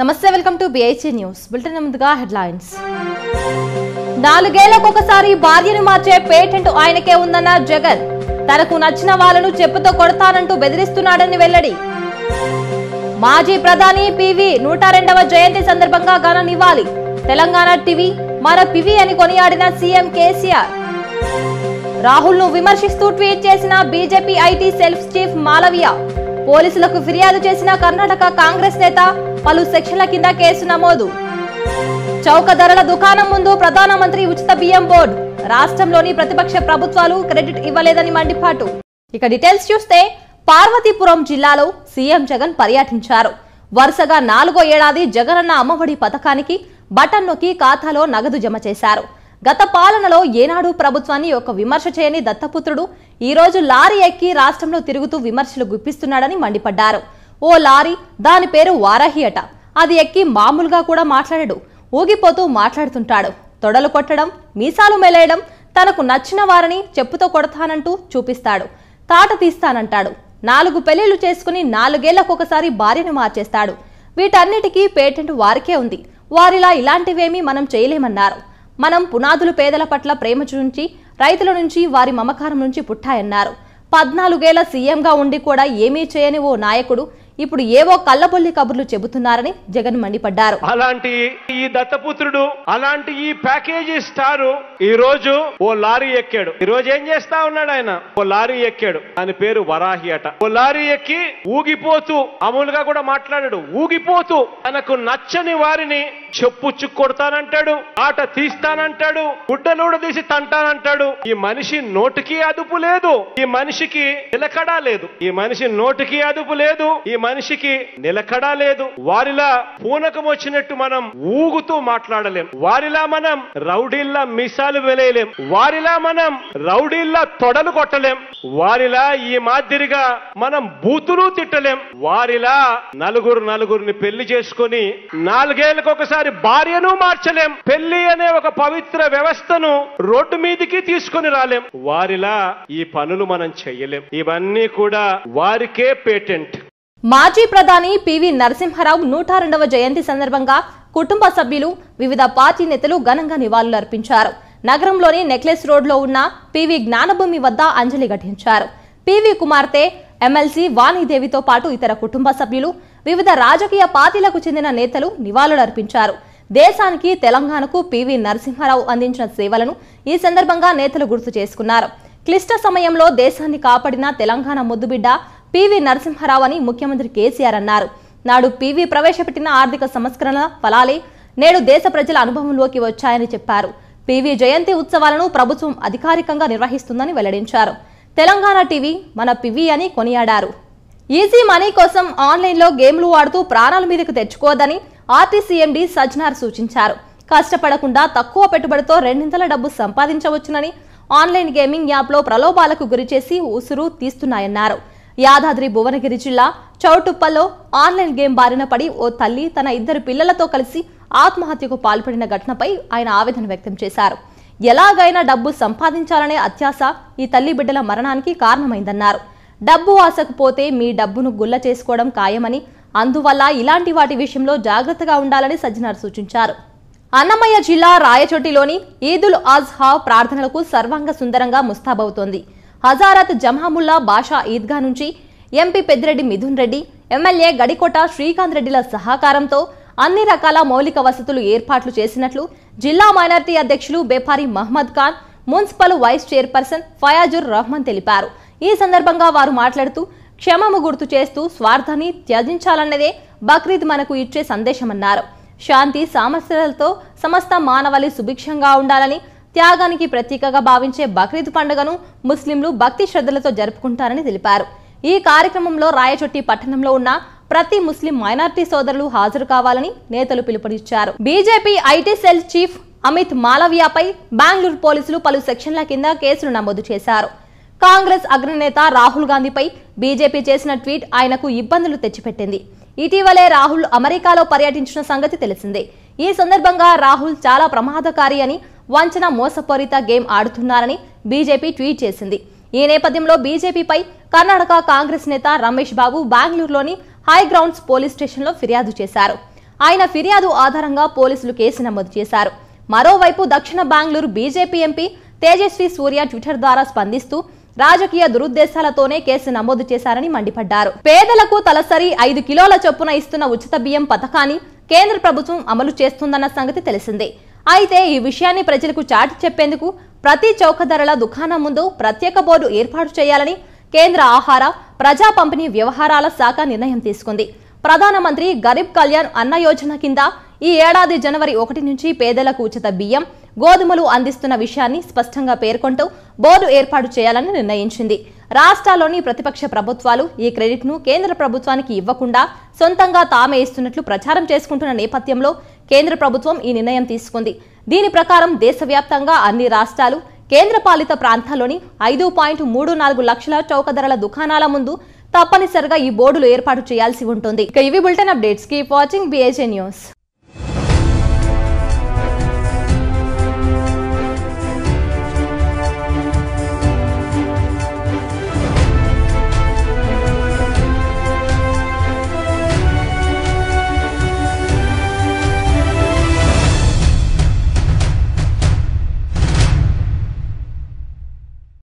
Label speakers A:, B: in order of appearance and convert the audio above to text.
A: నమస్తే welcome to BIC news bulletin ముందుగా headlines ఒకసారి భార్యను మార్చే పేటెంట్ ఆయనకే ఉందన్న జగన్ తనకు నచ్చిన వాళ్ళను చెప్పుతో కొడతానంటూ బెదిరిస్తున్నాడని వెల్లడి మాజీ ప్రధాని పివి నూట రెండవ జయంతి సందర్భంగా ఘన నివ్వాలి తెలంగాణ టీవీ మన పివి అని కొనియాడిన సీఎం కేసీఆర్ రాహుల్ ను విమర్శిస్తూ ట్వీట్ చేసిన BJP IT cell chief Malviya పోలీసులకు ఫిర్యాదు చేసిన కర్ణాటక కాంగ్రెస్ నేత పలు సెక్షన్ల కింద కేసు నమోదు చౌక ధరల దుకాణం ముందు ప్రధానమంత్రి ఉచిత బియ్యం బోర్డు రాష్ట్రంలోని ప్రతిపక్ష ప్రభుత్వాలు క్రెడిట్ ఇవ్వలేదని మండిపాటు ఇక డీటెయిల్స్ చూస్తే పార్వతీపురం జిల్లాలో సీఎం జగన్ పర్యటించారు వరుసగా నాలుగో ఏడాది జగనన్న అమ్మఒడి పథకానికి బటన్ నొక్కి ఖాతాలో నగదు జమ చేశారు గత పాలనలో ఏనాడు ప్రభుత్వాన్ని ఒక విమర్శ చేయని దత్తపుత్రుడు ఈ రోజు లారీ ఎక్కి రాష్ట్రంలో తిరుగుతూ విమర్శలు గుప్పిస్తున్నాడని మండిపడ్డారు ఓ లారీ దాని పేరు వారాహి అట అది ఎక్కి మామూలుగా కూడా మాట్లాడడు ఊగిపోతూ మాట్లాడుతుంటాడు తొడలు కొట్టడం మీసాలు మెలేయడం తనకు నచ్చిన వారిని చెప్పుతో కొడతానంటూ చూపిస్తాడు తాట తీస్తానంటాడు నాలుగు పెళ్లిళ్లు చేసుకుని నాలుగేళ్లకొకసారి భార్యను మార్చేస్తాడు వీటన్నిటికీ పేటెంట్ వారికే ఉంది వారిలా ఇలాంటివేమీ మనం చేయలేమన్నారు మనం పునాదులు పేదల పట్ల ప్రేమ చూంచి రైతుల నుంచి వారి మమకారం నుంచి పుట్టాయన్నారు పద్నాలుగేళ్ల సీఎంగా ఉండి కూడా ఏమీ చేయని ఓ నాయకుడు ఇప్పుడు ఏవో కళ్ళబొల్లి కబుర్లు చెబుతున్నారని జగన్ మండిపడ్డారు
B: అలాంటి ఈ దత్తపుత్రుడు అలాంటి ఈ ప్యాకేజీ స్టారు ఈ రోజు ఓ లారీ ఎక్కాడు ఈ రోజు ఏం చేస్తా ఉన్నాడు ఆయన ఓ లారీ ఎక్కాడు దాని పేరు వరాహి అట ఓ లారీ ఎక్కి ఊగిపోతూ అమూలుగా కూడా మాట్లాడాడు ఊగిపోతూ తనకు నచ్చని వారిని చెప్పుచ్చు కొడతానంటాడు ఆట తీస్తానంటాడు గుడ్డలోడ తీసి తంటానంటాడు ఈ మనిషి నోటికి అదుపు లేదు ఈ మనిషికి నిలకడా లేదు ఈ మనిషి నోటికి అదుపు లేదు ఈ మనిషికి నిలకడా లేదు వారిలా పూనకం వచ్చినట్టు మనం ఊగుతూ మాట్లాడలేం వారిలా మనం రౌడీల్లా మిసాలు వెలేయలేం వారిలా మనం రౌడీల్లా తొడలు కొట్టలేం వారిలా ఈ మాదిరిగా మనం బూతులు తిట్టలేం వారిలా నలుగురు నలుగురిని పెళ్లి చేసుకొని నాలుగేళ్లకు ఒకసారి వారి భార్యను మార్చలేం పెళ్లి అనే ఒక పవిత్ర వ్యవస్థను రోడ్డు మీదకి తీసుకుని రాలేం వారిలా ఈ పనులు మనం చేయలేం ఇవన్నీ కూడా వారికే పేటెంట్ మాజీ ప్రధాని
A: పివి నరసింహారావు నూట రెండవ జయంతి సందర్భంగా కుటుంబ సభ్యులు వివిధ పార్టీ నేతలు ఘనంగా నివాళులర్పించారు నగరంలోని నెక్లెస్ రోడ్లో ఉన్న పివి జ్ఞానభూమి వద్ద అంజలి ఘటించారు పివి కుమార్తె ఎమ్మెల్సీ వాణిదేవితో పాటు ఇతర కుటుంబ సభ్యులు వివిధ రాజకీయ పార్టీలకు చెందిన నేతలు నివాళులర్పించారు దేశానికి తెలంగాణకు పివి నరసింహారావు అందించిన సేవలను ఈ సందర్భంగా నేతలు గుర్తు చేసుకున్నారు క్లిష్ట సమయంలో దేశాన్ని కాపాడిన తెలంగాణ ముద్దుబిడ్డ పివి నరసింహారావు అని ముఖ్యమంత్రి కేసీఆర్ అన్నారు నాడు పివి ప్రవేశపెట్టిన ఆర్థిక సంస్కరణల ఫలాలే నేడు దేశ ప్రజల అనుభవంలోకి వచ్చాయని చెప్పారు పివి జయంతి ఉత్సవాలను ప్రభుత్వం అధికారికంగా నిర్వహిస్తుందని వెల్లడించారు తెలంగాణ టీవీ మన పివి అని కొనియాడారు ఈజీ మనీ కోసం ఆన్లైన్లో గేమ్లు ఆడుతూ ప్రాణాల మీదకు తెచ్చుకోదని ఆర్టీసీఎండి సజ్నార్ సూచించారు కష్టపడకుండా తక్కువ పెట్టుబడితో రెండింతల డబ్బు సంపాదించవచ్చునని ఆన్లైన్ గేమింగ్ యాప్లో ప్రలోభాలకు గురిచేసి ఉసురు తీస్తున్నాయన్నారు యాదాద్రి భువనగిరి జిల్లా చౌటుప్పల్లో ఆన్లైన్ గేమ్ బారిన పడి ఓ తల్లి తన ఇద్దరు పిల్లలతో కలిసి ఆత్మహత్యకు పాల్పడిన ఘటనపై ఆయన ఆవేదన వ్యక్తం చేశారు ఎలాగైనా డబ్బు సంపాదించాలనే అత్యాశ ఈ తల్లి బిడ్డల మరణానికి కారణమైందన్నారు డబ్బు ఆశకపోతే మీ డబ్బును గుల్ల చేసుకోవడం ఖాయమని అందువల్ల ఇలాంటి వాటి విషయంలో జాగ్రత్తగా ఉండాలని సజ్జనార్ సూచించారు అన్నమయ్య జిల్లా రాయచోటిలోని ఈదుల్ అజ్హా ప్రార్థనలకు సర్వాంగ సుందరంగా ముస్తాబవుతోంది హజారత్ జమాముల్లా బాషా ఈద్గా నుంచి ఎంపీ పెద్దిరెడ్డి మిథున్ రెడ్డి ఎమ్మెల్యే గడికోట శ్రీకాంత్ రెడ్డిల సహకారంతో అన్ని రకాల మౌలిక వసతులు ఏర్పాట్లు చేసినట్లు జిల్లా మైనార్టీ అధ్యక్షులు బెఫారి Mohammed Khan municipal vice chairperson Fayazur Rahman తెలిపారు ఈ సందర్భంగా వారు మాట్లాడుతూ క్షమము గుర్తు చేస్తూ స్వార్థాన్ని త్యజించాలన్నదే బక్రీద్ మనకు ఇచ్చే సందేశమన్నారు శాంతి సామస్యలతో సమస్త మానవాళి సుభిక్షంగా ఉండాలని త్యాగానికి ప్రత్యేకగా భావించే బక్రీద్ పండుగను ముస్లింలు భక్తి శ్రద్ధలతో జరుపుకుంటారని తెలిపారు ఈ కార్యక్రమంలో రాయచొట్టి పట్టణంలో ఉన్న ప్రతి ముస్లిం మైనార్టీ సోదరులు హాజరు కావాలని నేతలు పిలుపునిచ్చారు BJP IT cell chief Amit మాలవియాపై బెంగళూరు పోలీసులు పలు సెక్షన్ల కింద కేసులు నమోదు చేశారు కాంగ్రెస్ అగ్రనేత రాహుల్ గాంధీపై బీజేపీ చేసిన ట్వీట్ ఆయనకు ఇబ్బందులు తెచ్చిపెట్టింది ఇటీవలే రాహుల్ అమెరికాలో పర్యటించిన సంగతి తెలిసిందే ఈ సందర్భంగా రాహుల్ చాలా ప్రమాదకారి అని వంచన మోసపూరిత గేమ్ ఆడుతున్నారని బీజేపీ ట్వీట్ చేసింది ఈ నేపథ్యంలో బీజేపీపై కర్ణాటక కాంగ్రెస్ నేత రమేష్ బాబు బెంగళూరులోని హై గ్రౌండ్స్ పోలీస్ స్టేషన్లో ఫిర్యాదు చేశారు ఆయన ఫిర్యాదు ఆధారంగా పోలీసులు కేసు నమోదు చేశారు మరోవైపు దక్షిణ Bengaluru BJP MP Tejasvi Surya Twitter ద్వారా స్పందిస్తూ రాజకీయ దురుద్దేశాలతోనే కేసు నమోదు చేశారని మండిపడ్డారు పేదలకు తలసరి ఐదు కిలోల చొప్పున ఇస్తున్న ఉచిత బియ్యం పథకాన్ని కేంద్ర ప్రభుత్వం అమలు చేస్తుందన్న సంగతి తెలిసిందే అయితే ఈ విషయాన్ని ప్రజలకు చాటి చెప్పేందుకు ప్రతి చౌక ధరల దుకాణం ముందు ప్రత్యేక బోర్డు ఏర్పాటు చేయాలని కేంద్ర ఆహార ప్రజా పంపిణీ వ్యవహారాల శాఖ నిర్ణయం తీసుకుంది ప్రధానమంత్రి గరీబ్ కళ్యాణ్ అన్న యోజన కింద ఈ ఏడాది జనవరి ఒకటి నుంచి పేదలకు ఉచిత బియ్యం గోధుమలు అందిస్తున్న విషయాన్ని స్పష్టంగా పేర్కొంటూ బోర్డు ఏర్పాటు చేయాలని నిర్ణయించింది రాష్ట్రాల్లోని ప్రతిపక్ష ప్రభుత్వాలు ఈ క్రెడిట్ను కేంద్ర ప్రభుత్వానికి ఇవ్వకుండా సొంతంగా తామే ఇస్తున్నట్లు ప్రచారం చేసుకుంటున్న నేపథ్యంలో కేంద్ర ప్రభుత్వం ఈ నిర్ణయం తీసుకుంది దీని ప్రకారం దేశవ్యాప్తంగా అన్ని రాష్ట్రాలు కేంద్రపాలిత ప్రాంతాల్లోని ఐదు పాయింట్ మూడు నాలుగు లక్షల చౌక ధరల దుకాణాల ముందు తప్పనిసరిగా ఈ బోర్డులు ఏర్పాటు చేయాల్సి ఉంటుంది ఇక ఇవి bulletin updates keep watching BAJ news